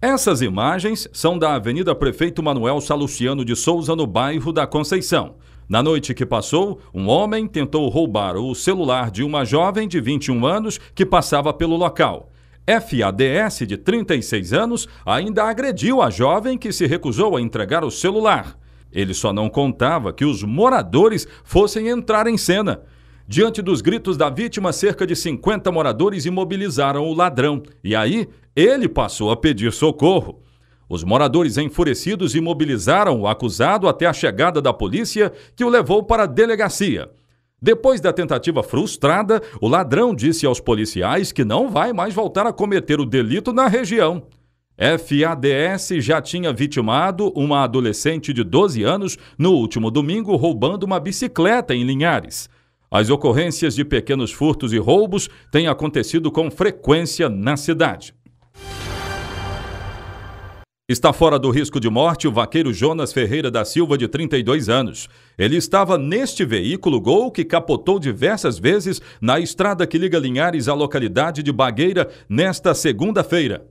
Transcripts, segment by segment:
Essas imagens são da Avenida Prefeito Manuel Salustiano de Souza, no bairro da Conceição. Na noite que passou, um homem tentou roubar o celular de uma jovem de 21 anos que passava pelo local. FADS, de 36 anos, ainda agrediu a jovem que se recusou a entregar o celular. Ele só não contava que os moradores fossem entrar em cena Diante dos gritos da vítima, cerca de 50 moradores imobilizaram o ladrão e aí ele passou a pedir socorro. Os moradores enfurecidos imobilizaram o acusado até a chegada da polícia, que o levou para a delegacia. Depois da tentativa frustrada, o ladrão disse aos policiais que não vai mais voltar a cometer o delito na região. FADS já tinha vitimado uma adolescente de 12 anos no último domingo roubando uma bicicleta em Linhares. As ocorrências de pequenos furtos e roubos têm acontecido com frequência na cidade. Está fora do risco de morte o vaqueiro Jonas Ferreira da Silva, de 32 anos. Ele estava neste veículo Gol que capotou diversas vezes na estrada que liga Linhares à localidade de Bagueira nesta segunda-feira.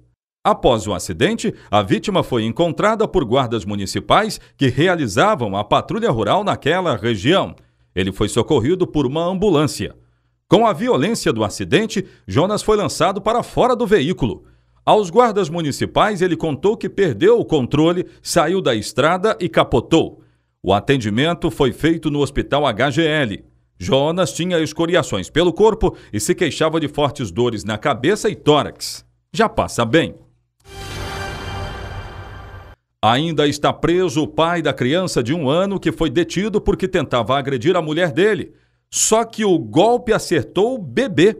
Após o acidente, a vítima foi encontrada por guardas municipais que realizavam a patrulha rural naquela região. Ele foi socorrido por uma ambulância. Com a violência do acidente, Jonas foi lançado para fora do veículo. Aos guardas municipais, ele contou que perdeu o controle, saiu da estrada e capotou. O atendimento foi feito no hospital HGL. Jonas tinha escoriações pelo corpo e se queixava de fortes dores na cabeça e tórax. Já passa bem. Ainda está preso o pai da criança de um ano que foi detido porque tentava agredir a mulher dele. Só que o golpe acertou o bebê.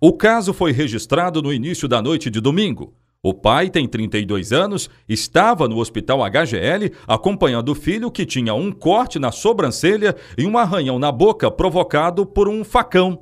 O caso foi registrado no início da noite de domingo. O pai tem 32 anos, estava no hospital HGL acompanhando o filho que tinha um corte na sobrancelha e um arranhão na boca provocado por um facão.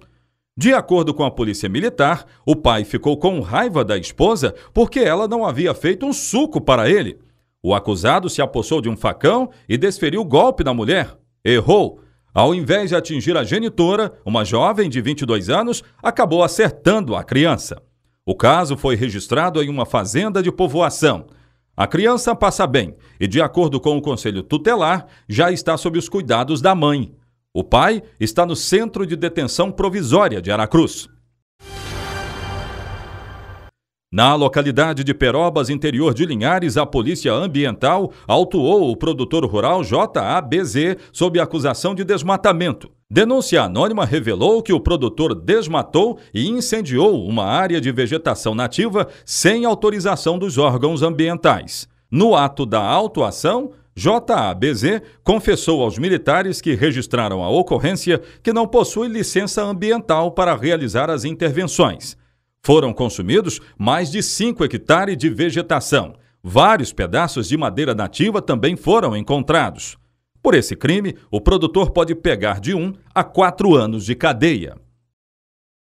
De acordo com a polícia militar, o pai ficou com raiva da esposa porque ela não havia feito um suco para ele. O acusado se apossou de um facão e desferiu o golpe na mulher. Errou. Ao invés de atingir a genitora, uma jovem de 22 anos acabou acertando a criança. O caso foi registrado em uma fazenda de povoação. A criança passa bem e, de acordo com o conselho tutelar, já está sob os cuidados da mãe. O pai está no centro de detenção provisória de Aracruz. Na localidade de Perobas, interior de Linhares, a Polícia Ambiental autuou o produtor rural JABZ sob acusação de desmatamento. Denúncia anônima revelou que o produtor desmatou e incendiou uma área de vegetação nativa sem autorização dos órgãos ambientais. No ato da autuação, JABZ confessou aos militares que registraram a ocorrência que não possui licença ambiental para realizar as intervenções. Foram consumidos mais de 5 hectares de vegetação. Vários pedaços de madeira nativa também foram encontrados. Por esse crime, o produtor pode pegar de 1 um a 4 anos de cadeia.